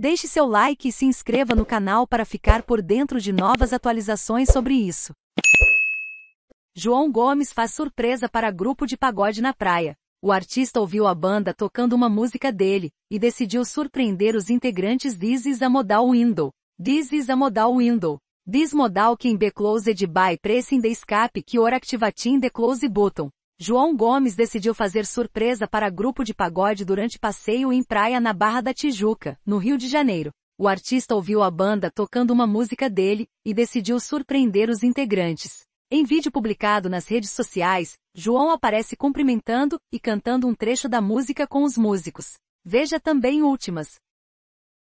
Deixe seu like e se inscreva no canal para ficar por dentro de novas atualizações sobre isso. João Gomes faz surpresa para grupo de pagode na praia. O artista ouviu a banda tocando uma música dele e decidiu surpreender os integrantes This is a Modal Window. This is a Modal Window. This modal can be closed by pressing the escape key or activating the close button. João Gomes decidiu fazer surpresa para grupo de pagode durante passeio em praia na Barra da Tijuca, no Rio de Janeiro. O artista ouviu a banda tocando uma música dele e decidiu surpreender os integrantes. Em vídeo publicado nas redes sociais, João aparece cumprimentando e cantando um trecho da música com os músicos. Veja também últimas.